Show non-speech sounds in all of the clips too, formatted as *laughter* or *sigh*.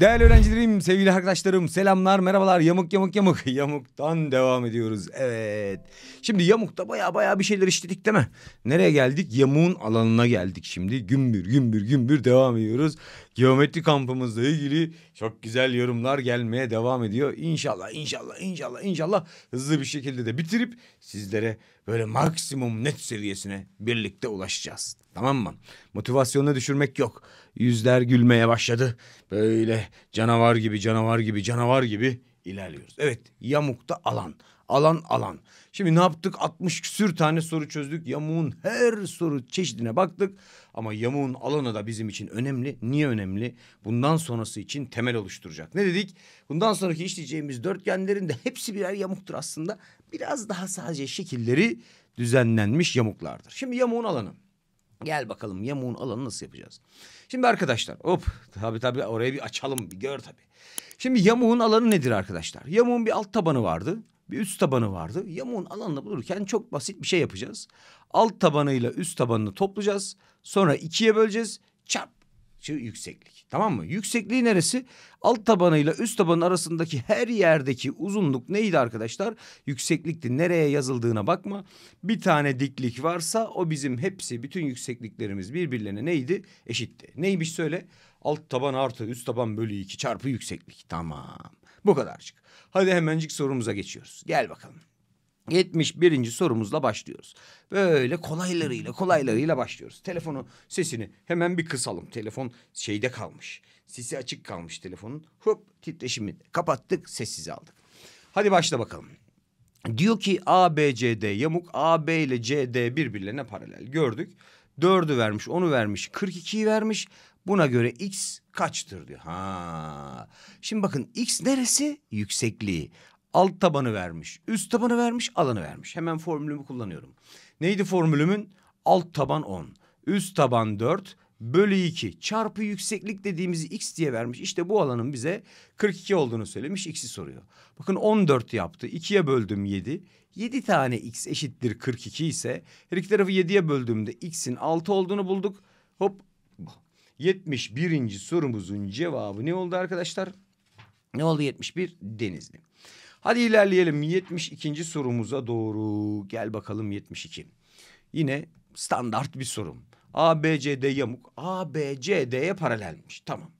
Değerli öğrencilerim, sevgili arkadaşlarım, selamlar, merhabalar. Yamuk yamuk yamuk. *laughs* Yamuktan devam ediyoruz. Evet. Şimdi yamukta baya baya bir şeyler işledik değil mi? Nereye geldik? Yamuğun alanına geldik şimdi. Gümbür gümbür gümbür devam ediyoruz geometri kampımızla ilgili çok güzel yorumlar gelmeye devam ediyor. İnşallah inşallah inşallah inşallah hızlı bir şekilde de bitirip sizlere böyle maksimum net seviyesine birlikte ulaşacağız. Tamam mı? Motivasyonu düşürmek yok. Yüzler gülmeye başladı. Böyle canavar gibi canavar gibi canavar gibi ilerliyoruz. Evet yamukta alan alan alan. Şimdi ne yaptık? 60 küsür tane soru çözdük. Yamuğun her soru çeşidine baktık. Ama yamuğun alanı da bizim için önemli. Niye önemli? Bundan sonrası için temel oluşturacak. Ne dedik? Bundan sonraki işleyeceğimiz dörtgenlerin de hepsi birer yamuktur aslında. Biraz daha sadece şekilleri düzenlenmiş yamuklardır. Şimdi yamuğun alanı. Gel bakalım yamuğun alanı nasıl yapacağız? Şimdi arkadaşlar hop tabii tabii oraya bir açalım bir gör tabii. Şimdi yamuğun alanı nedir arkadaşlar? Yamuğun bir alt tabanı vardı bir üst tabanı vardı. Yamuğun alanını bulurken çok basit bir şey yapacağız. Alt tabanıyla üst tabanını toplayacağız. Sonra ikiye böleceğiz. Çarp yükseklik. Tamam mı? Yüksekliği neresi? Alt tabanıyla üst tabanın arasındaki her yerdeki uzunluk neydi arkadaşlar? Yükseklikti. Nereye yazıldığına bakma. Bir tane diklik varsa o bizim hepsi bütün yüksekliklerimiz birbirlerine neydi? Eşitti. Neymiş söyle. Alt taban artı üst taban bölü iki çarpı yükseklik. Tamam. Bu kadarcık. Hadi hemencik sorumuza geçiyoruz. Gel bakalım. 71. sorumuzla başlıyoruz. Böyle kolaylarıyla kolaylarıyla başlıyoruz. Telefonu sesini hemen bir kısalım. Telefon şeyde kalmış. Sesi açık kalmış telefonun. Hop titreşimi kapattık sessize aldık. Hadi başla bakalım. Diyor ki A, B, C, D yamuk. A, B ile C, D birbirlerine paralel. Gördük. Dördü vermiş, onu vermiş, 42'yi vermiş. Buna göre x kaçtır diyor. Ha. Şimdi bakın x neresi? Yüksekliği. Alt tabanı vermiş, üst tabanı vermiş, alanı vermiş. Hemen formülümü kullanıyorum. Neydi formülümün? Alt taban 10, üst taban 4 bölü 2 çarpı yükseklik dediğimizi x diye vermiş. İşte bu alanın bize 42 olduğunu söylemiş x'i soruyor. Bakın 14 yaptı 2'ye böldüm 7. 7 tane x eşittir 42 ise her iki tarafı 7'ye böldüğümde x'in 6 olduğunu bulduk. Hop 71. sorumuzun cevabı ne oldu arkadaşlar? Ne oldu 71? Denizli. Hadi ilerleyelim 72. sorumuza doğru. Gel bakalım 72. Yine standart bir sorum. ABCD yamuk. ABCD'ye paralelmiş. Tamam.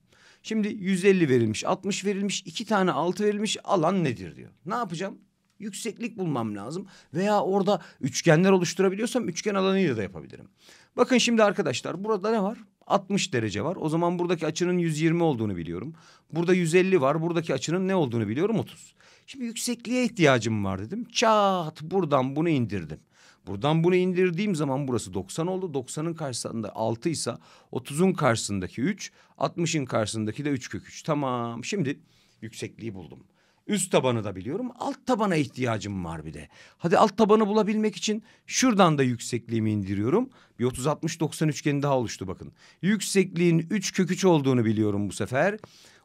Şimdi 150 verilmiş, 60 verilmiş, iki tane 6 verilmiş alan nedir diyor. Ne yapacağım? Yükseklik bulmam lazım veya orada üçgenler oluşturabiliyorsam üçgen alanıyla da yapabilirim. Bakın şimdi arkadaşlar burada ne var? 60 derece var. O zaman buradaki açının 120 olduğunu biliyorum. Burada 150 var. Buradaki açının ne olduğunu biliyorum 30. Şimdi yüksekliğe ihtiyacım var dedim. Çat buradan bunu indirdim. Buradan bunu indirdiğim zaman burası 90 oldu. 90'ın karşısında 6 ise 30'un karşısındaki 3, 60'ın karşısındaki de 3 kök 3. Tamam. Şimdi yüksekliği buldum. Üst tabanı da biliyorum. Alt tabana ihtiyacım var bir de. Hadi alt tabanı bulabilmek için şuradan da yüksekliğimi indiriyorum. Bir 30-60-90 üçgeni daha oluştu bakın. Yüksekliğin 3 kök 3 olduğunu biliyorum bu sefer.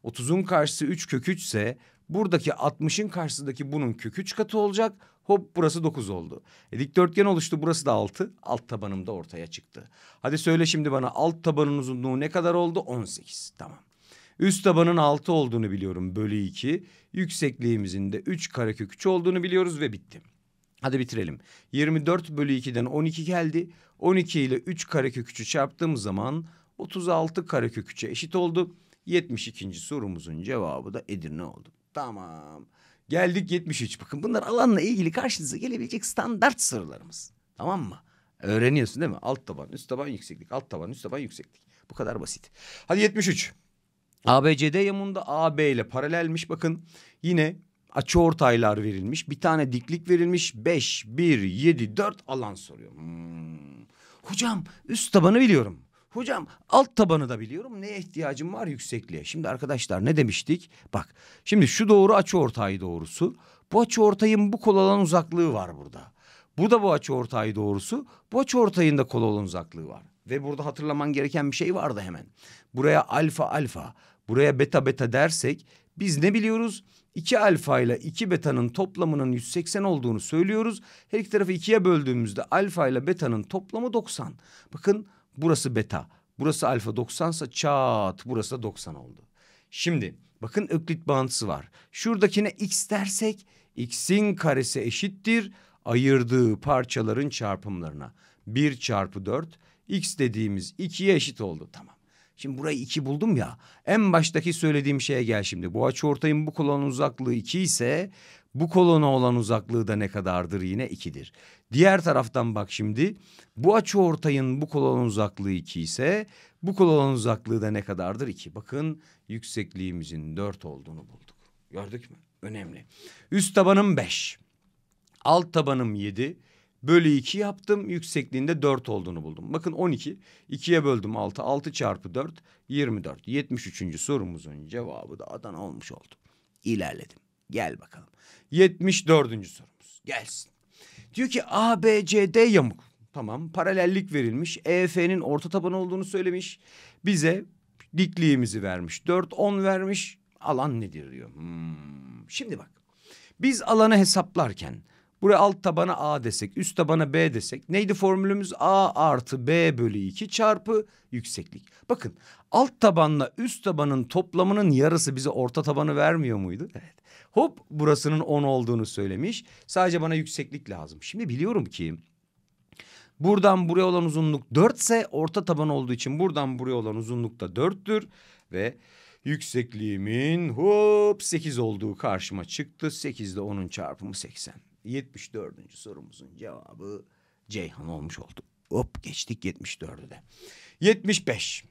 30'un karşısı 3 kök 3 ise buradaki 60'ın karşısındaki bunun kök 3 katı olacak. Hop burası 9 oldu. E, dikdörtgen oluştu burası da 6. Alt tabanım da ortaya çıktı. Hadi söyle şimdi bana alt tabanın uzunluğu ne kadar oldu? 18 tamam. Üst tabanın altı olduğunu biliyorum bölü iki. Yüksekliğimizin de üç kareköküçü olduğunu biliyoruz ve bitti. Hadi bitirelim. 24 bölü 2'den 12 geldi. 12 ile 3 kareköküçü çarptığım zaman 36 karekök kareköküçe eşit oldu. 72. sorumuzun cevabı da Edirne oldu. Tamam. Geldik 73. Bakın bunlar alanla ilgili karşınıza gelebilecek standart sorularımız. Tamam mı? Öğreniyorsun değil mi? Alt taban, üst taban yükseklik, alt taban, üst taban yükseklik. Bu kadar basit. Hadi 73. ABCD yamında AB ile paralelmiş bakın. Yine açı ortaylar verilmiş. Bir tane diklik verilmiş. 5 1 7 4 alan soruyor. Hmm. Hocam üst tabanı biliyorum. Hocam alt tabanı da biliyorum. Neye ihtiyacım var yüksekliğe? Şimdi arkadaşlar ne demiştik? Bak şimdi şu doğru açı ortay doğrusu. Bu açı ortayın bu kolalan uzaklığı var burada. Bu da bu açı ortay doğrusu. Bu açı ortayın da kolalan uzaklığı var. Ve burada hatırlaman gereken bir şey vardı hemen. Buraya alfa alfa buraya beta beta dersek biz ne biliyoruz? 2 alfa ile 2 beta'nın toplamının 180 olduğunu söylüyoruz. Her iki tarafı ikiye böldüğümüzde alfa ile beta'nın toplamı 90. Bakın burası beta. Burası alfa 90 ise çat burası da 90 oldu. Şimdi bakın öklit bağıntısı var. Şuradakine x dersek x'in karesi eşittir ayırdığı parçaların çarpımlarına. 1 çarpı 4 x dediğimiz 2'ye eşit oldu tamam. Şimdi burayı iki buldum ya. En baştaki söylediğim şeye gel şimdi. Bu açı ortayın bu kolonun uzaklığı iki ise bu kolona olan uzaklığı da ne kadardır yine ikidir. Diğer taraftan bak şimdi. Bu açı ortayın bu kolonun uzaklığı iki ise bu kolonun uzaklığı da ne kadardır iki. Bakın yüksekliğimizin dört olduğunu bulduk. Gördük mü? Önemli. Üst tabanım beş. Alt tabanım yedi bölü 2 yaptım. Yüksekliğinde 4 olduğunu buldum. Bakın 12. 2'ye böldüm 6. 6 çarpı 4 24. 73. sorumuzun cevabı da Adana olmuş oldu. İlerledim. Gel bakalım. 74. sorumuz. Gelsin. Diyor ki ABCD yamuk. Tamam paralellik verilmiş. EF'nin orta taban olduğunu söylemiş. Bize dikliğimizi vermiş. 4 10 vermiş. Alan nedir diyor. Hmm. Şimdi bak. Biz alanı hesaplarken Buraya alt tabana A desek, üst tabana B desek. Neydi formülümüz? A artı B bölü 2 çarpı yükseklik. Bakın alt tabanla üst tabanın toplamının yarısı bize orta tabanı vermiyor muydu? Evet. Hop burasının 10 olduğunu söylemiş. Sadece bana yükseklik lazım. Şimdi biliyorum ki buradan buraya olan uzunluk 4 ise orta taban olduğu için buradan buraya olan uzunluk da 4'tür. Ve yüksekliğimin hop 8 olduğu karşıma çıktı. 8 ile 10'un çarpımı 80. 74. sorumuzun cevabı Ceyhan olmuş oldu. Hop geçtik 74'e de. 75.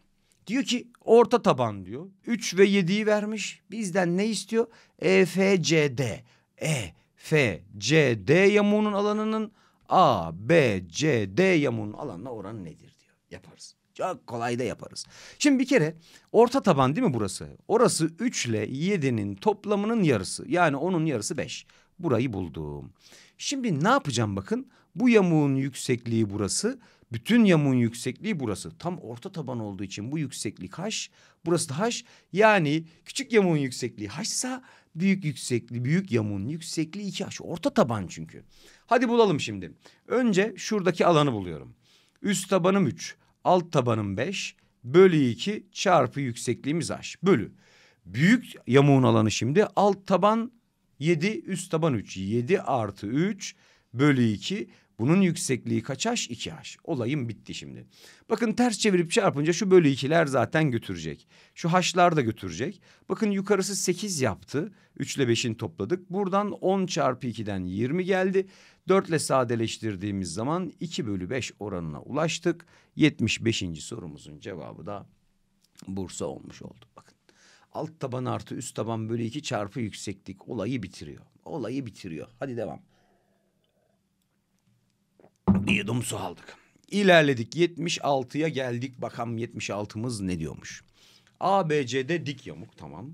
Diyor ki orta taban diyor. 3 ve 7'yi vermiş. Bizden ne istiyor? E, F, C, D. E, F, C, D yamuğunun alanının A, B, C, D yamuğunun alanına oranı nedir diyor. Yaparız. Çok kolay da yaparız. Şimdi bir kere orta taban değil mi burası? Orası 3 ile 7'nin toplamının yarısı. Yani onun yarısı 5 burayı buldum. Şimdi ne yapacağım bakın. Bu yamuğun yüksekliği burası. Bütün yamuğun yüksekliği burası. Tam orta taban olduğu için bu yükseklik haş, Burası da haş. Yani küçük yamuğun yüksekliği haşsa büyük yüksekliği, büyük yamuğun yüksekliği iki haş. Orta taban çünkü. Hadi bulalım şimdi. Önce şuradaki alanı buluyorum. Üst tabanım 3, alt tabanım 5, bölü 2 çarpı yüksekliğimiz haş Bölü. Büyük yamuğun alanı şimdi alt taban 7 üst taban 3. 7 artı 3 bölü 2. Bunun yüksekliği kaç h? 2 h. Olayım bitti şimdi. Bakın ters çevirip çarpınca şu bölü 2'ler zaten götürecek. Şu h'lar da götürecek. Bakın yukarısı 8 yaptı. 3 ile 5'ini topladık. Buradan 10 çarpı 2'den 20 geldi. 4 ile sadeleştirdiğimiz zaman 2 bölü 5 oranına ulaştık. 75. sorumuzun cevabı da Bursa olmuş oldu. Bakın alt taban artı üst taban bölü iki çarpı yükseklik olayı bitiriyor. Olayı bitiriyor. Hadi devam. Yudum su aldık. İlerledik 76'ya geldik bakalım 76'mız ne diyormuş. ABC'de dik yamuk tamam.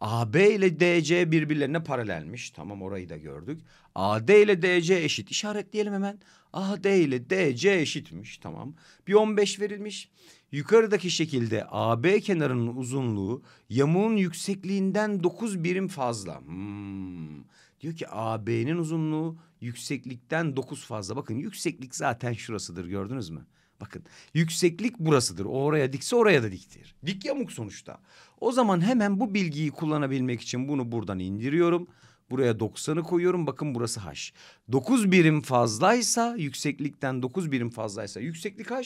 AB ile DC birbirlerine paralelmiş. Tamam orayı da gördük. AD ile DC eşit. İşaretleyelim hemen. AD ile DC eşitmiş. Tamam. Bir 15 verilmiş. Yukarıdaki şekilde AB kenarının uzunluğu yamuğun yüksekliğinden dokuz birim fazla. Hmm. Diyor ki AB'nin uzunluğu yükseklikten dokuz fazla. Bakın yükseklik zaten şurasıdır gördünüz mü? Bakın yükseklik burasıdır. O oraya dikse oraya da diktir. Dik yamuk sonuçta. O zaman hemen bu bilgiyi kullanabilmek için bunu buradan indiriyorum. Buraya 90'ı koyuyorum. Bakın burası h. 9 birim fazlaysa yükseklikten 9 birim fazlaysa yükseklik h.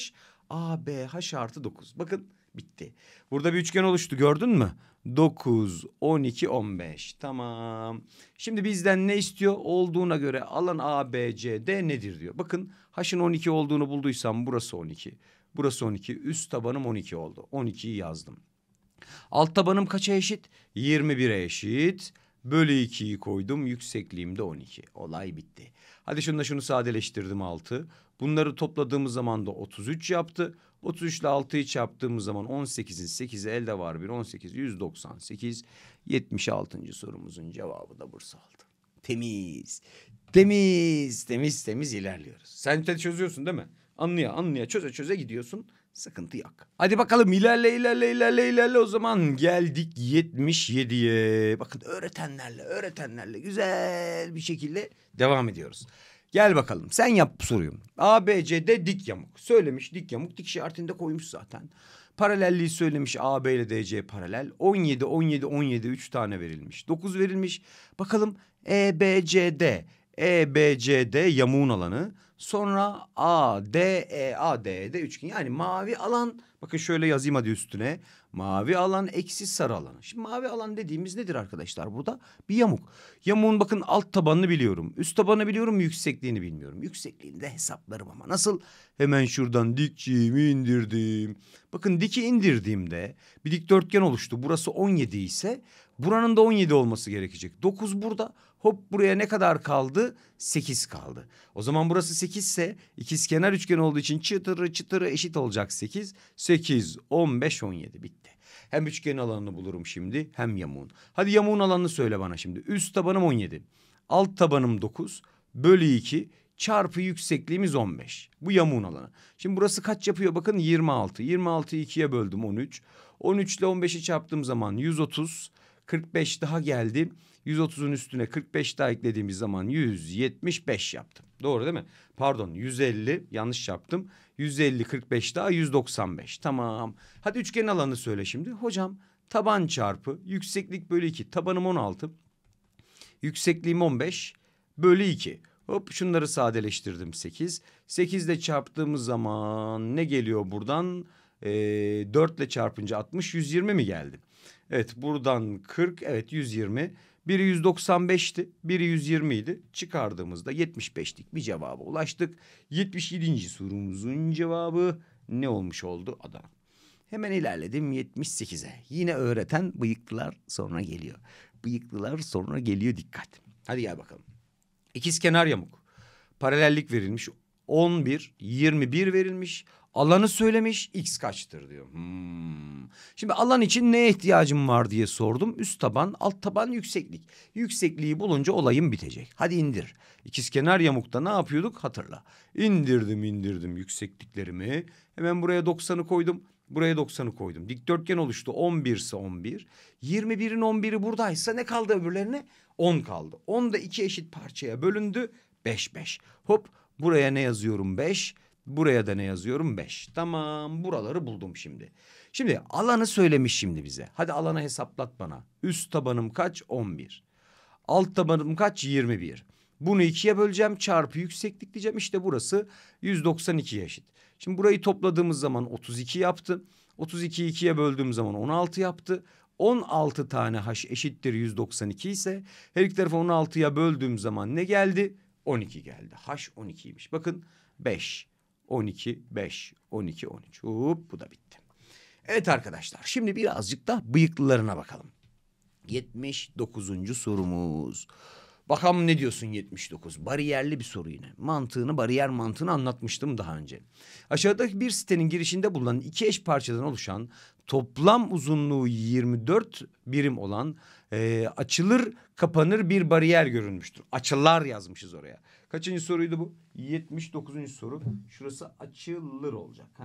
A, B, H artı 9. Bakın bitti. Burada bir üçgen oluştu gördün mü? 9, 12, 15. Tamam. Şimdi bizden ne istiyor? Olduğuna göre alan A, B, C, D nedir diyor. Bakın H'ın 12 olduğunu bulduysam burası 12. Burası 12. Üst tabanım 12 oldu. 12'yi yazdım. Alt tabanım kaça eşit? 21'e eşit. Bölü 2'yi koydum. Yüksekliğim de 12. Olay bitti. Hadi şununla şunu sadeleştirdim 6. Bunları topladığımız zaman da 33 yaptı. 33 ile 6'yı çarptığımız zaman 18'in 8'i elde var bir 18 198 76. sorumuzun cevabı da Bursa aldı. Temiz. Temiz, temiz, temiz ilerliyoruz. Sen de çözüyorsun değil mi? Anlıyor, anlıyor. çöze çöze gidiyorsun. Sıkıntı yok. Hadi bakalım ilerle ilerle ilerle ilerle o zaman geldik 77'ye. Bakın öğretenlerle öğretenlerle güzel bir şekilde devam ediyoruz. Gel bakalım sen yap soruyu. A B C D dik yamuk. Söylemiş dik yamuk dik işaretinde koymuş zaten. Paralelliği söylemiş A B ile D C paralel. 17 17 17 3 tane verilmiş. 9 verilmiş. Bakalım E E B B C D e, C D yamuğun alanı. Sonra A, D, E, A, D, D üçgen. Yani mavi alan bakın şöyle yazayım hadi üstüne. Mavi alan eksi sarı alan. Şimdi mavi alan dediğimiz nedir arkadaşlar burada? Bir yamuk. Yamuğun bakın alt tabanını biliyorum. Üst tabanını biliyorum yüksekliğini bilmiyorum. Yüksekliğini de hesaplarım ama nasıl? Hemen şuradan dikçiğimi indirdim. Bakın diki indirdiğimde bir dikdörtgen oluştu. Burası 17 ise Buranın da 17 olması gerekecek. 9 burada. Hop buraya ne kadar kaldı? 8 kaldı. O zaman burası 8 ise ikizkenar üçgen olduğu için çıtırı çıtırı eşit olacak 8. 8, 15, 17 bitti. Hem üçgenin alanını bulurum şimdi hem yamuğun. Hadi yamuğun alanını söyle bana şimdi. Üst tabanım 17. Alt tabanım 9. Bölü 2 çarpı yüksekliğimiz 15. Bu yamuğun alanı. Şimdi burası kaç yapıyor? Bakın 26. 26'yı 2'ye böldüm 13. 13 ile 15'i çarptığım zaman 130. 45 daha geldi. 130'un üstüne 45 daha eklediğimiz zaman 175 yaptım. Doğru değil mi? Pardon 150 yanlış yaptım. 150 45 daha 195 tamam. Hadi üçgen alanı söyle şimdi. Hocam taban çarpı yükseklik bölü 2 tabanım 16. Yüksekliğim 15 bölü 2. Hop şunları sadeleştirdim 8. 8 ile çarptığımız zaman ne geliyor buradan? Ee, 4 ile çarpınca 60 120 mi geldi? Evet buradan 40 evet 120. Biri 195'ti, biri 120 idi. Çıkardığımızda 75'lik bir cevaba ulaştık. 77. sorumuzun cevabı ne olmuş oldu? Adana. Hemen ilerledim 78'e. Yine öğreten bıyıklılar sonra geliyor. Bıyıklılar sonra geliyor dikkat. Hadi gel bakalım. İkiz kenar yamuk. Paralellik verilmiş. 11, 21 verilmiş alanı söylemiş x kaçtır diyor. Hmm. Şimdi alan için neye ihtiyacım var diye sordum. Üst taban alt taban yükseklik. Yüksekliği bulunca olayım bitecek. Hadi indir. İkizkenar yamukta ne yapıyorduk hatırla. İndirdim indirdim yüksekliklerimi. Hemen buraya 90'ı koydum. Buraya 90'ı koydum. Dikdörtgen oluştu. 11 ise 11. 21'in 11'i buradaysa ne kaldı öbürlerine? 10 kaldı. 10 da iki eşit parçaya bölündü. 5 5. Hop buraya ne yazıyorum? 5. Buraya da ne yazıyorum? Beş. Tamam buraları buldum şimdi. Şimdi alanı söylemiş şimdi bize. Hadi alana hesaplat bana. Üst tabanım kaç? On bir. Alt tabanım kaç? Yirmi bir. Bunu ikiye böleceğim çarpı yükseklik diyeceğim. İşte burası 192 eşit. Şimdi burayı topladığımız zaman 32 yaptı. 32'yi ikiye böldüğüm zaman 16 yaptı. 16 tane h eşittir 192 ise her iki tarafı 16'ya böldüğüm zaman ne geldi? 12 geldi. Haş 12'ymiş. Bakın 5. 12 5 12 13. Hop bu da bitti. Evet arkadaşlar şimdi birazcık da bıyıklılarına bakalım. 79. sorumuz. Bakalım ne diyorsun 79? Bariyerli bir soru yine. Mantığını, bariyer mantığını anlatmıştım daha önce. Aşağıdaki bir sitenin girişinde bulunan iki eş parçadan oluşan toplam uzunluğu 24 birim olan e, açılır kapanır bir bariyer görünmüştür. Açılar yazmışız oraya. Kaçıncı soruydu bu? 79. soru. Şurası açılır olacak. Heh.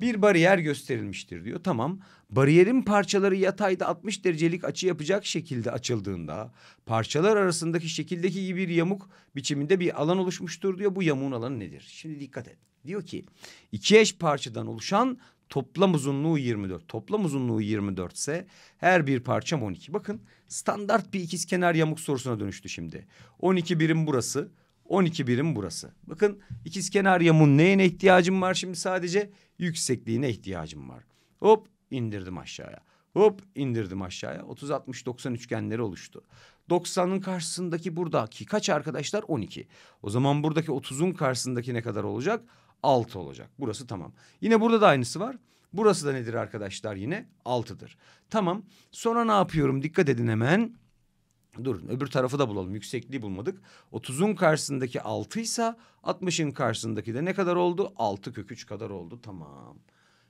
Bir bariyer gösterilmiştir diyor. Tamam. Bariyerin parçaları yatayda 60 derecelik açı yapacak şekilde açıldığında parçalar arasındaki şekildeki gibi bir yamuk biçiminde bir alan oluşmuştur diyor. Bu yamuğun alanı nedir? Şimdi dikkat et. Diyor ki iki eş parçadan oluşan Toplam uzunluğu 24. Toplam uzunluğu 24 ise her bir parçam 12. Bakın standart bir ikizkenar yamuk sorusuna dönüştü şimdi. 12 birim burası, 12 birim burası. Bakın ikizkenar yamuğun neyine ihtiyacım var şimdi sadece? Yüksekliğine ihtiyacım var. Hop indirdim aşağıya. Hop indirdim aşağıya. 30 60 90 üçgenleri oluştu. 90'ın karşısındaki buradaki kaç arkadaşlar? 12. O zaman buradaki 30'un karşısındaki ne kadar olacak? 6 olacak. Burası tamam. Yine burada da aynısı var. Burası da nedir arkadaşlar yine? 6'dır. Tamam. Sonra ne yapıyorum? Dikkat edin hemen. Durun öbür tarafı da bulalım. Yüksekliği bulmadık. 30'un karşısındaki 6 ise 60'ın karşısındaki de ne kadar oldu? 6 kök 3 kadar oldu. Tamam.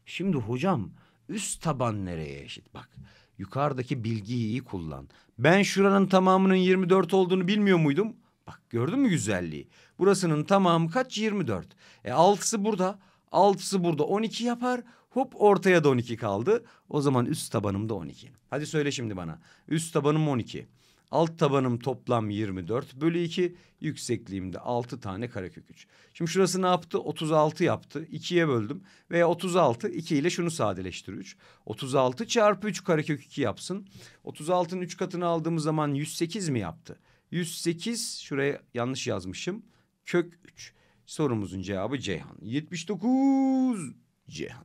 Şimdi hocam üst taban nereye eşit? Bak yukarıdaki bilgiyi iyi kullan. Ben şuranın tamamının 24 olduğunu bilmiyor muydum? Bak gördün mü güzelliği? Burasının tamamı kaç? 24. E 6'sı burada. 6'sı burada 12 yapar. Hop ortaya da 12 kaldı. O zaman üst tabanım da 12. Hadi söyle şimdi bana. Üst tabanım 12. Alt tabanım toplam 24 bölü 2. Yüksekliğimde 6 tane karekök 3. Şimdi şurası ne yaptı? 36 yaptı. 2'ye böldüm. Veya 36 2 ile şunu sadeleştir 3. 36 çarpı 3 karekök 2 yapsın. 36'nın 3 katını aldığımız zaman 108 mi yaptı? 108 şuraya yanlış yazmışım. Kök 3. Sorumuzun cevabı Ceyhan. 79 Ceyhan.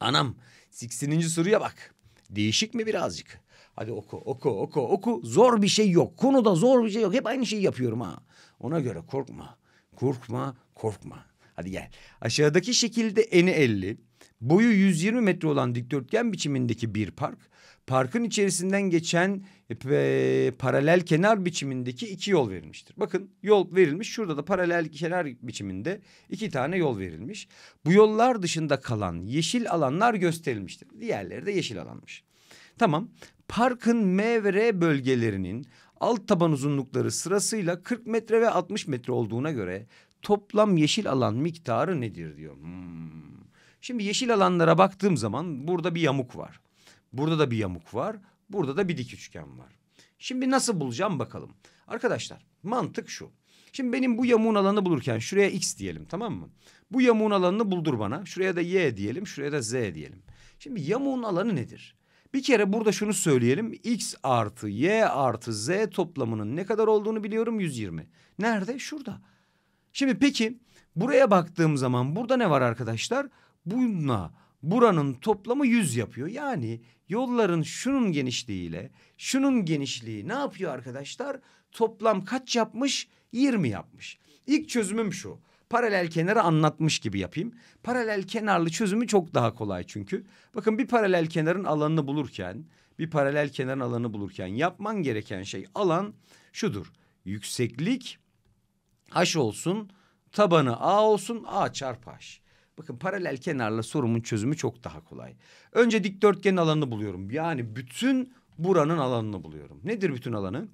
Anam 80. soruya bak. Değişik mi birazcık? Hadi oku oku oku oku. Zor bir şey yok. Konuda zor bir şey yok. Hep aynı şeyi yapıyorum ha. Ona göre korkma. Korkma korkma. Hadi gel. Aşağıdaki şekilde eni 50, Boyu 120 metre olan dikdörtgen biçimindeki bir park, parkın içerisinden geçen e, paralel kenar biçimindeki iki yol verilmiştir. Bakın yol verilmiş, şurada da paralel kenar biçiminde iki tane yol verilmiş. Bu yollar dışında kalan yeşil alanlar gösterilmiştir. Diğerleri de yeşil alanmış. Tamam, parkın M ve R bölgelerinin alt taban uzunlukları sırasıyla 40 metre ve 60 metre olduğuna göre toplam yeşil alan miktarı nedir diyor. Hmm. Şimdi yeşil alanlara baktığım zaman burada bir yamuk var. Burada da bir yamuk var. Burada da bir dik üçgen var. Şimdi nasıl bulacağım bakalım. Arkadaşlar mantık şu. Şimdi benim bu yamuğun alanı bulurken şuraya x diyelim tamam mı? Bu yamuğun alanını buldur bana. Şuraya da y diyelim, şuraya da z diyelim. Şimdi yamuğun alanı nedir? Bir kere burada şunu söyleyelim. X artı Y artı Z toplamının ne kadar olduğunu biliyorum 120. Nerede? Şurada. Şimdi peki buraya baktığım zaman burada ne var arkadaşlar? bununla buranın toplamı 100 yapıyor. Yani yolların şunun genişliğiyle şunun genişliği ne yapıyor arkadaşlar? Toplam kaç yapmış? 20 yapmış. İlk çözümüm şu. Paralel kenarı anlatmış gibi yapayım. Paralel kenarlı çözümü çok daha kolay çünkü. Bakın bir paralel kenarın alanını bulurken, bir paralel kenarın alanı bulurken yapman gereken şey alan şudur. Yükseklik h olsun, tabanı a olsun, a çarpı h. Bakın paralel kenarla sorumun çözümü çok daha kolay. Önce dikdörtgen alanını buluyorum. Yani bütün buranın alanını buluyorum. Nedir bütün alanı?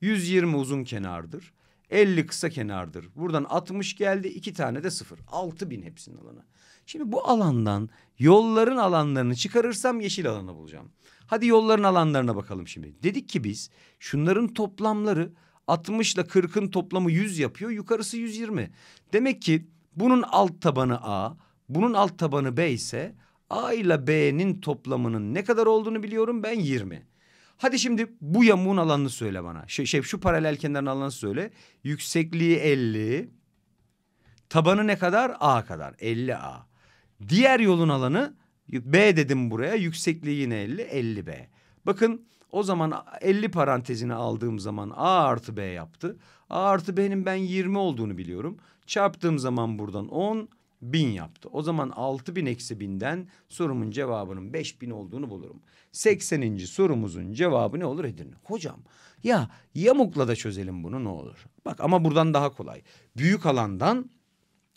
120 uzun kenardır. 50 kısa kenardır. Buradan 60 geldi. iki tane de sıfır. 6000 hepsinin alanı. Şimdi bu alandan yolların alanlarını çıkarırsam yeşil alanı bulacağım. Hadi yolların alanlarına bakalım şimdi. Dedik ki biz şunların toplamları 60 ile 40'ın toplamı 100 yapıyor. Yukarısı 120. Demek ki bunun alt tabanı A, bunun alt tabanı B ise A ile B'nin toplamının ne kadar olduğunu biliyorum ben 20. Hadi şimdi bu yamuğun alanını söyle bana. Şey, şey şu paralel kenarın alanını söyle. Yüksekliği 50. Tabanı ne kadar? A kadar. 50 A. Diğer yolun alanı B dedim buraya. Yüksekliği yine 50. 50 B. Bakın o zaman 50 parantezini aldığım zaman A artı B yaptı. A artı B'nin ben 20 olduğunu biliyorum. Çarptığım zaman buradan 10 bin yaptı. O zaman altı bin eksi binden sorumun cevabının beş bin olduğunu bulurum. Sekseninci sorumuzun cevabı ne olur Edirne? Hocam ya yamukla da çözelim bunu ne olur? Bak ama buradan daha kolay. Büyük alandan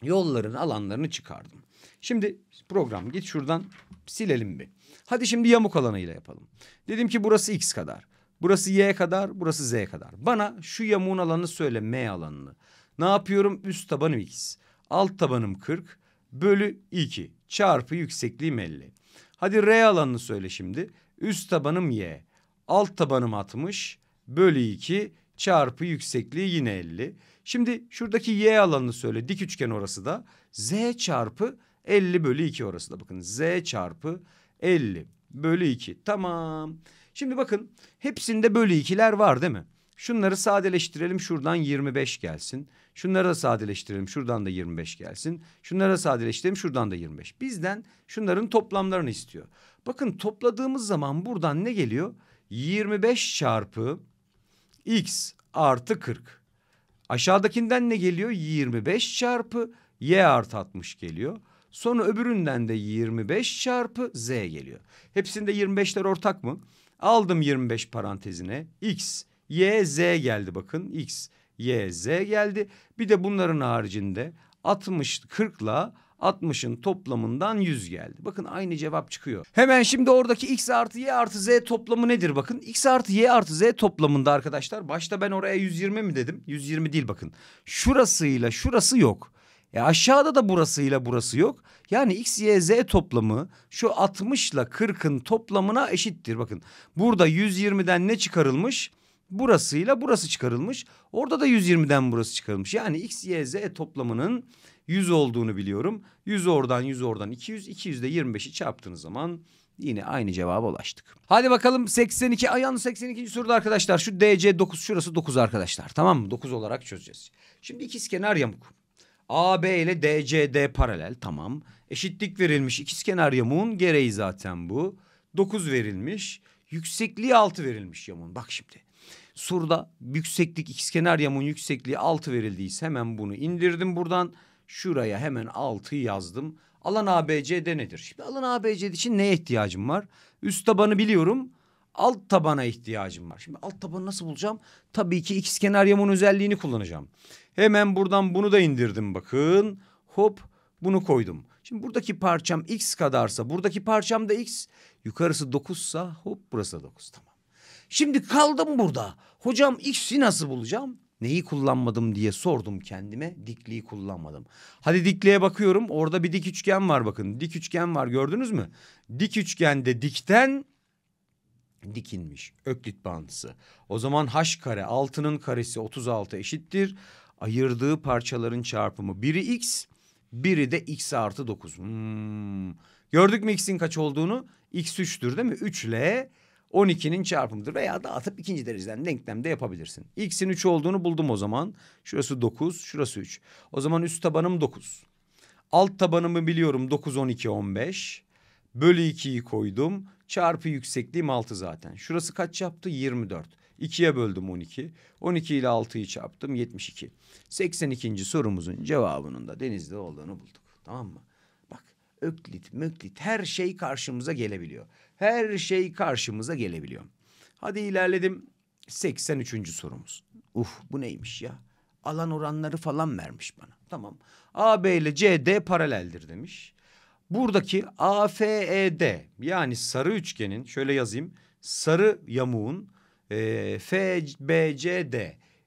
yolların alanlarını çıkardım. Şimdi program git şuradan silelim bir. Hadi şimdi yamuk alanıyla yapalım. Dedim ki burası x kadar. Burası y kadar, burası z kadar. Bana şu yamuğun alanını söyle m alanını. Ne yapıyorum? Üst tabanı x alt tabanım 40 bölü 2 çarpı yüksekliğim 50. Hadi R alanını söyle şimdi. Üst tabanım Y. Alt tabanım 60 bölü 2 çarpı yüksekliği yine 50. Şimdi şuradaki Y alanını söyle. Dik üçgen orası da. Z çarpı 50 bölü 2 orası da. Bakın Z çarpı 50 bölü 2. Tamam. Şimdi bakın hepsinde bölü 2'ler var değil mi? Şunları sadeleştirelim şuradan 25 gelsin. Şunları da sadeleştirelim. Şuradan da 25 gelsin. Şunları da sadeleştirelim. Şuradan da 25. Bizden şunların toplamlarını istiyor. Bakın topladığımız zaman buradan ne geliyor? 25 çarpı x artı 40. Aşağıdakinden ne geliyor? 25 çarpı y artı 60 geliyor. Sonra öbüründen de 25 çarpı z geliyor. Hepsinde 25'ler ortak mı? Aldım 25 parantezine. X, Y, Z geldi bakın. X Y, Z geldi. Bir de bunların haricinde 60 40 ile 60'ın toplamından 100 geldi. Bakın aynı cevap çıkıyor. Hemen şimdi oradaki x artı y artı z toplamı nedir bakın. x artı y artı z toplamında arkadaşlar başta ben oraya 120 mi dedim? 120 değil bakın. Şurasıyla şurası yok. E aşağıda da burasıyla burası yok. Yani x, y, z toplamı şu 60 ile 40'ın toplamına eşittir. Bakın burada 120'den ne çıkarılmış? burasıyla burası çıkarılmış. Orada da 120'den burası çıkarılmış. Yani x, y, z toplamının 100 olduğunu biliyorum. 100 oradan 100 oradan 200. 200 de 25'i çarptığınız zaman yine aynı cevaba ulaştık. Hadi bakalım 82. Ay yalnız 82. soruda arkadaşlar şu DC 9 şurası 9 arkadaşlar. Tamam mı? 9 olarak çözeceğiz. Şimdi ikizkenar yamuk. AB ile DCD paralel tamam. Eşitlik verilmiş ikizkenar yamuğun gereği zaten bu. 9 verilmiş. Yüksekliği 6 verilmiş yamuğun. Bak şimdi. Surda yükseklik ikizkenar yamun yüksekliği 6 verildiyse hemen bunu indirdim buradan. Şuraya hemen 6'yı yazdım. Alan ABC'de nedir? Şimdi alan ABC için neye ihtiyacım var? Üst tabanı biliyorum. Alt tabana ihtiyacım var. Şimdi alt tabanı nasıl bulacağım? Tabii ki ikizkenar yamun özelliğini kullanacağım. Hemen buradan bunu da indirdim bakın. Hop bunu koydum. Şimdi buradaki parçam x kadarsa buradaki parçam da x. Yukarısı dokuzsa hop burası da dokuz tamam. Şimdi kaldım burada. Hocam X'i nasıl bulacağım? Neyi kullanmadım diye sordum kendime. Dikliği kullanmadım. Hadi dikliğe bakıyorum. Orada bir dik üçgen var bakın. Dik üçgen var gördünüz mü? Dik üçgende dikten dikinmiş. Öklit bağıntısı. O zaman h kare 6'nın karesi 36 eşittir. Ayırdığı parçaların çarpımı biri x biri de x artı 9. Hmm. Gördük mü x'in kaç olduğunu? x 3'tür değil mi? 3 ile 12'nin çarpımıdır veya dağıtıp ikinci dereceden denklemde yapabilirsin. X'in 3 olduğunu buldum o zaman. Şurası 9, şurası 3. O zaman üst tabanım 9. Alt tabanımı biliyorum 9, 12, 15. Bölü 2'yi koydum. Çarpı yüksekliğim 6 zaten. Şurası kaç yaptı? 24. 2'ye böldüm 12. 12 ile 6'yı çarptım 72. 82. sorumuzun cevabının da denizde olduğunu bulduk. Tamam mı? Öklit, möklit, her şey karşımıza gelebiliyor. Her şey karşımıza gelebiliyor. Hadi ilerledim 83. sorumuz. Uf bu neymiş ya? Alan oranları falan vermiş bana. Tamam. AB ile CD paraleldir demiş. Buradaki AFED yani sarı üçgenin şöyle yazayım. Sarı yamuğun e, FBCD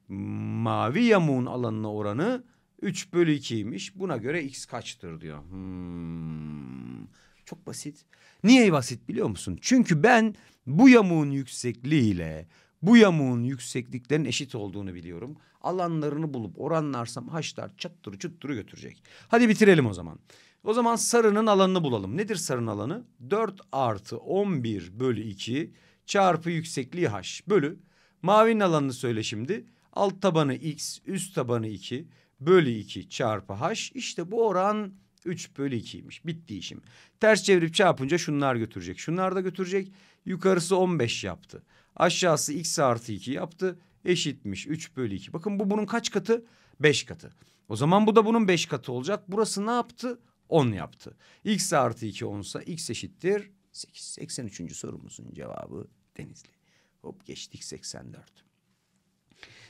mavi yamuğun alanına oranı 3 bölü 2'ymiş. Buna göre x kaçtır diyor. Hmm. Çok basit. Niye basit biliyor musun? Çünkü ben bu yamuğun yüksekliği ile bu yamuğun yüksekliklerin eşit olduğunu biliyorum. Alanlarını bulup oranlarsam haşlar çattırı çutturu götürecek. Hadi bitirelim o zaman. O zaman sarının alanını bulalım. Nedir sarının alanı? 4 artı 11 bölü 2 çarpı yüksekliği h bölü. Mavinin alanını söyle şimdi. Alt tabanı x, üst tabanı 2 bölü 2 çarpı h. işte bu oran 3 bölü 2'ymiş. Bitti işim. Ters çevirip çarpınca şunlar götürecek. Şunlar da götürecek. Yukarısı 15 yaptı. Aşağısı x artı 2 yaptı. Eşitmiş 3 bölü 2. Bakın bu bunun kaç katı? 5 katı. O zaman bu da bunun 5 katı olacak. Burası ne yaptı? 10 yaptı. X artı 2 10 ise x eşittir 8. 83. sorumuzun cevabı Denizli. Hop geçtik 84.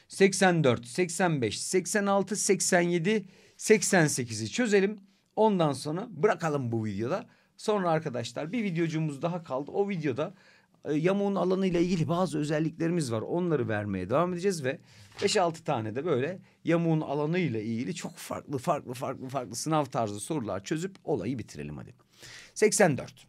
84, 85, 86, 87, 88'i çözelim. Ondan sonra bırakalım bu videoda. Sonra arkadaşlar bir videocumuz daha kaldı. O videoda e, yamuğun alanı ile ilgili bazı özelliklerimiz var. Onları vermeye devam edeceğiz ve 5-6 tane de böyle yamuğun alanı ile ilgili çok farklı farklı farklı farklı sınav tarzı sorular çözüp olayı bitirelim hadi. 84.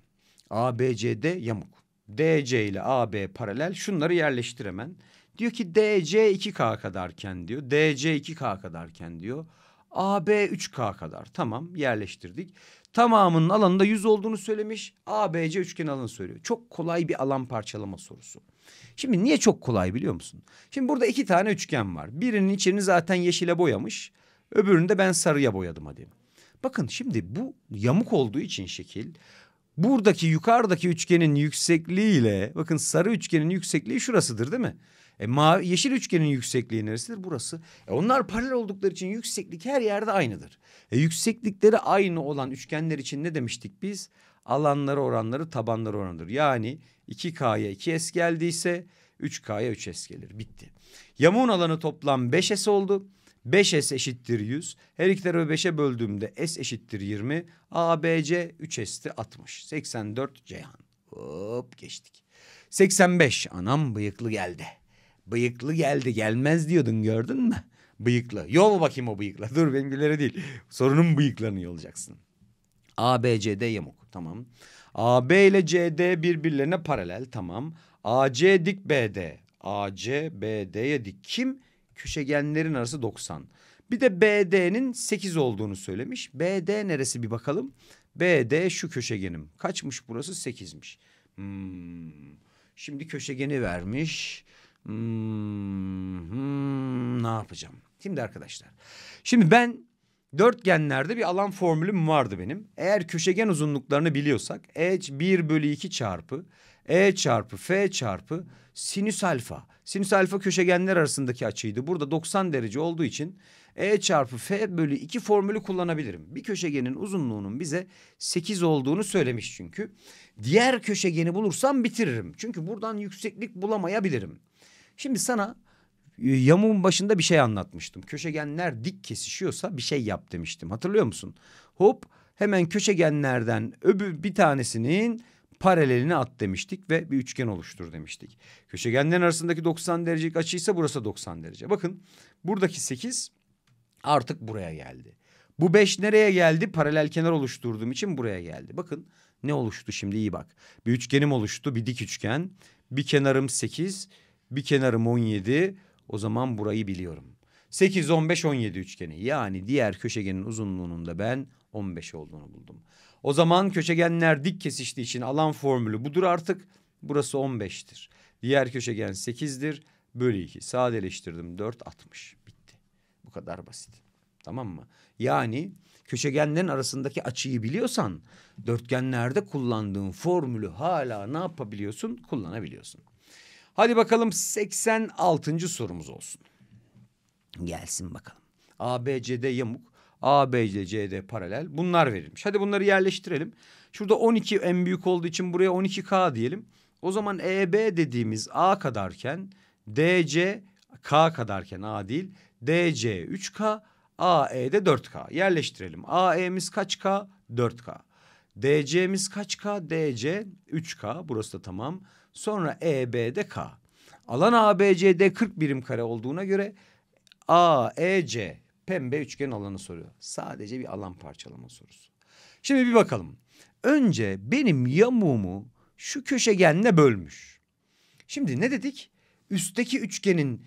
ABCD yamuk. DC ile AB paralel. Şunları yerleştir hemen. Diyor ki DC 2K kadarken diyor. DC 2K kadarken diyor. AB 3K kadar. Tamam yerleştirdik. Tamamının alanında 100 olduğunu söylemiş. ABC üçgen alanı söylüyor. Çok kolay bir alan parçalama sorusu. Şimdi niye çok kolay biliyor musun? Şimdi burada iki tane üçgen var. Birinin içini zaten yeşile boyamış. Öbürünü de ben sarıya boyadım hadi. Bakın şimdi bu yamuk olduğu için şekil buradaki yukarıdaki üçgenin yüksekliğiyle bakın sarı üçgenin yüksekliği şurasıdır değil mi? E, mavi, yeşil üçgenin yüksekliği neresidir? Burası. E, onlar paralel oldukları için yükseklik her yerde aynıdır. E, yükseklikleri aynı olan üçgenler için ne demiştik biz? Alanları oranları tabanları oranıdır. Yani 2K'ya 2S geldiyse 3K'ya 3S gelir. Bitti. Yamuğun alanı toplam 5S oldu. 5S eşittir 100. Her iki tarafı 5'e böldüğümde S eşittir 20. ABC 3S'ti 60. 84 Ceyhan. Hop geçtik. 85 anam bıyıklı geldi. Bıyıklı geldi gelmez diyordun gördün mü? Bıyıklı. Yol bakayım o bıyıkla. Dur benimkilere değil. Sorunun bıyıklarını yolacaksın. A, B, C, D yamuk. Tamam. A, B ile C, D birbirlerine paralel. Tamam. A, C dik B, D. A, C, B, D'ye dik. Kim? Köşegenlerin arası 90. Bir de BD'nin 8 olduğunu söylemiş. BD neresi bir bakalım. BD şu köşegenim. Kaçmış burası? 8'miş. Hmm. Şimdi köşegeni vermiş. Hmm, ne yapacağım? Şimdi arkadaşlar. Şimdi ben dörtgenlerde bir alan formülüm vardı benim. Eğer köşegen uzunluklarını biliyorsak E 1 bölü 2 çarpı E çarpı F çarpı sinüs alfa. Sinüs alfa köşegenler arasındaki açıydı. Burada 90 derece olduğu için E çarpı F bölü 2 formülü kullanabilirim. Bir köşegenin uzunluğunun bize 8 olduğunu söylemiş çünkü. Diğer köşegeni bulursam bitiririm. Çünkü buradan yükseklik bulamayabilirim. Şimdi sana e, yamuğun başında bir şey anlatmıştım. Köşegenler dik kesişiyorsa bir şey yap demiştim. Hatırlıyor musun? Hop hemen köşegenlerden öbür bir tanesinin paralelini at demiştik ve bir üçgen oluştur demiştik. Köşegenlerin arasındaki 90 derecelik açıysa burası 90 derece. Bakın buradaki 8 artık buraya geldi. Bu 5 nereye geldi? Paralel kenar oluşturduğum için buraya geldi. Bakın ne oluştu şimdi iyi bak. Bir üçgenim oluştu, bir dik üçgen. Bir kenarım 8, bir kenarım 17. O zaman burayı biliyorum. 8, 15, 17 üçgeni. Yani diğer köşegenin uzunluğunun da ben 15 olduğunu buldum. O zaman köşegenler dik kesiştiği için alan formülü budur artık. Burası 15'tir. Diğer köşegen 8'dir. Bölü 2. Sadeleştirdim. 4, 60. Bitti. Bu kadar basit. Tamam mı? Yani köşegenlerin arasındaki açıyı biliyorsan dörtgenlerde kullandığın formülü hala ne yapabiliyorsun? Kullanabiliyorsun. Hadi bakalım 86. sorumuz olsun. Gelsin bakalım. A B C D yamuk, A B C C D paralel bunlar verilmiş. Hadi bunları yerleştirelim. Şurada 12 en büyük olduğu için buraya 12K diyelim. O zaman E B dediğimiz A kadarken D C K kadarken A değil D C 3K A E de 4K yerleştirelim. A AE'miz kaç K? 4K. D DC'miz kaç K? D C 3K. Burası da tamam. Sonra EB'de K. Alan ABC'de 40 birim kare olduğuna göre AEC pembe üçgen alanı soruyor. Sadece bir alan parçalama sorusu. Şimdi bir bakalım. Önce benim yamuğumu şu köşegenle bölmüş. Şimdi ne dedik? Üstteki üçgenin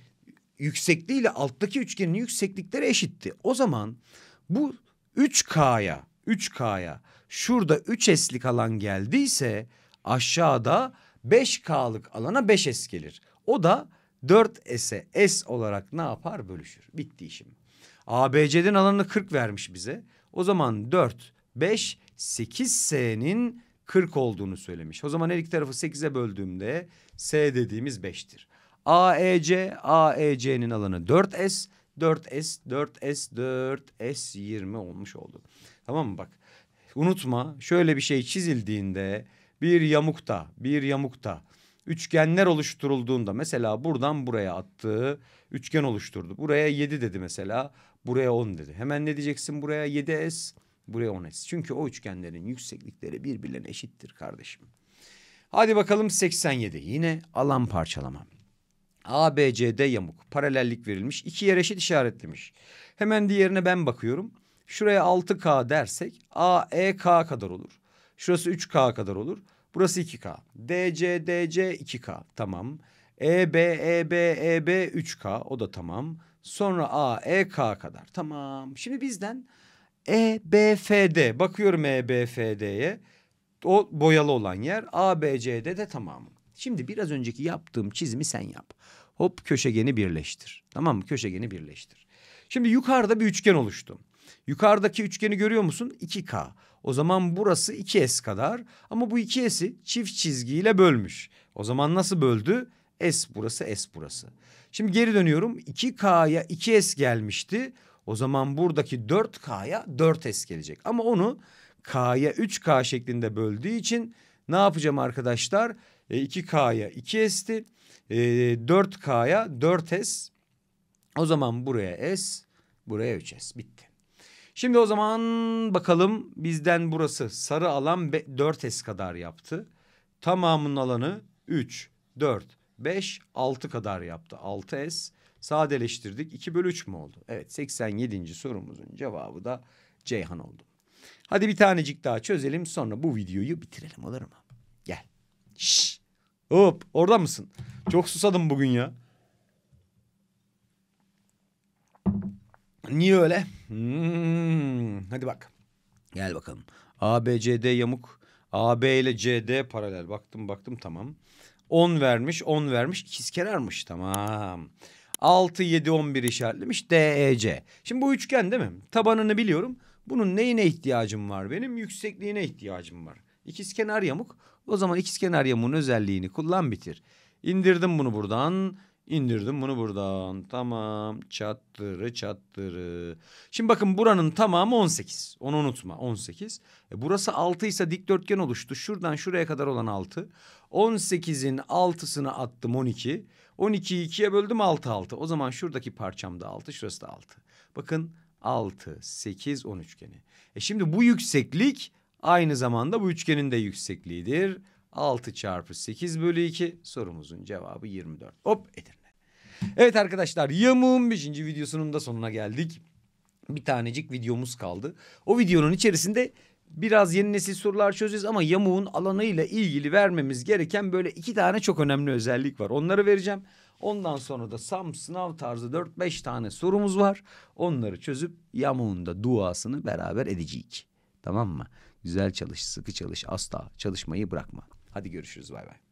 yüksekliği ile alttaki üçgenin yükseklikleri eşitti. O zaman bu 3K'ya 3K'ya şurada 3S'lik alan geldiyse aşağıda 5K'lık alana 5S gelir. O da 4S'e S olarak ne yapar? Bölüşür. Bitti işim. ABC'den alanı 40 vermiş bize. O zaman 4, 5, 8S'nin 40 olduğunu söylemiş. O zaman her iki tarafı 8'e böldüğümde S dediğimiz 5'tir. AEC, AEC'nin alanı 4S, 4S, 4S, 4S 20 olmuş oldu. Tamam mı bak? Unutma şöyle bir şey çizildiğinde bir yamukta, bir yamukta üçgenler oluşturulduğunda mesela buradan buraya attığı üçgen oluşturdu. Buraya yedi dedi mesela, buraya on dedi. Hemen ne diyeceksin buraya yedi s, buraya on s. Çünkü o üçgenlerin yükseklikleri birbirlerine eşittir kardeşim. Hadi bakalım 87 yine alan parçalama. ABCD yamuk paralellik verilmiş iki yere eşit işaretlemiş. Hemen diğerine ben bakıyorum. Şuraya 6K dersek AEK kadar olur. Şurası 3K kadar olur. Burası 2K. DC DC 2K tamam. EB EB EB 3K o da tamam. Sonra A EK kadar tamam. Şimdi bizden EBFD bakıyorum EBFD'ye. O boyalı olan yer ABC'de de tamam. Şimdi biraz önceki yaptığım çizimi sen yap. Hop köşegeni birleştir. Tamam mı? Köşegeni birleştir. Şimdi yukarıda bir üçgen oluştu. Yukarıdaki üçgeni görüyor musun? 2K. O zaman burası 2S kadar ama bu 2S'i çift çizgiyle bölmüş. O zaman nasıl böldü? S burası S burası. Şimdi geri dönüyorum. 2K'ya 2S gelmişti. O zaman buradaki 4K'ya 4S gelecek. Ama onu K'ya 3K şeklinde böldüğü için ne yapacağım arkadaşlar? E, 2K'ya 2S'ti. E, 4K'ya 4S. O zaman buraya S, buraya 3S. Bitti. Şimdi o zaman bakalım bizden burası sarı alan 4S kadar yaptı. Tamamının alanı 3, 4, 5, 6 kadar yaptı. 6S sadeleştirdik. 2 bölü 3 mü oldu? Evet 87. sorumuzun cevabı da Ceyhan oldu. Hadi bir tanecik daha çözelim sonra bu videoyu bitirelim olur mu? Gel. Şşş. Hop orada mısın? Çok susadım bugün ya. Niye öyle? Hmm, hadi bak. Gel bakalım. A, B, C, D yamuk. A, B ile C, D paralel. Baktım baktım tamam. 10 vermiş, 10 vermiş, ikiz kenarmış. Tamam. 6, 7, 11 işaretlemiş. D, E, C. Şimdi bu üçgen değil mi? Tabanını biliyorum. Bunun neyine ihtiyacım var benim? Yüksekliğine ihtiyacım var. İkiz kenar yamuk. O zaman ikiz kenar yamuğun özelliğini kullan bitir. İndirdim bunu buradan. İndirdim bunu buradan. Tamam. Çattırı çattırı. Şimdi bakın buranın tamamı 18. Onu unutma 18. E burası 6 ise dikdörtgen oluştu. Şuradan şuraya kadar olan 6. 18'in 6'sını attım 12. 12'yi 2'ye böldüm 6 6. O zaman şuradaki parçam da 6. Şurası da 6. Bakın 6, 8, 10 üçgeni. E şimdi bu yükseklik aynı zamanda bu üçgenin de yüksekliğidir. 6 çarpı 8 bölü 2 sorumuzun cevabı 24. Hop Edirne. Evet arkadaşlar yamuğun 5. videosunun da sonuna geldik. Bir tanecik videomuz kaldı. O videonun içerisinde biraz yeni nesil sorular çözeceğiz ama yamuğun alanıyla ilgili vermemiz gereken böyle iki tane çok önemli özellik var. Onları vereceğim. Ondan sonra da SAM sınav tarzı 4-5 tane sorumuz var. Onları çözüp yamuğun da duasını beraber edeceğiz. Tamam mı? Güzel çalış, sıkı çalış, asla çalışmayı bırakma. Hadi görüşürüz bay bay.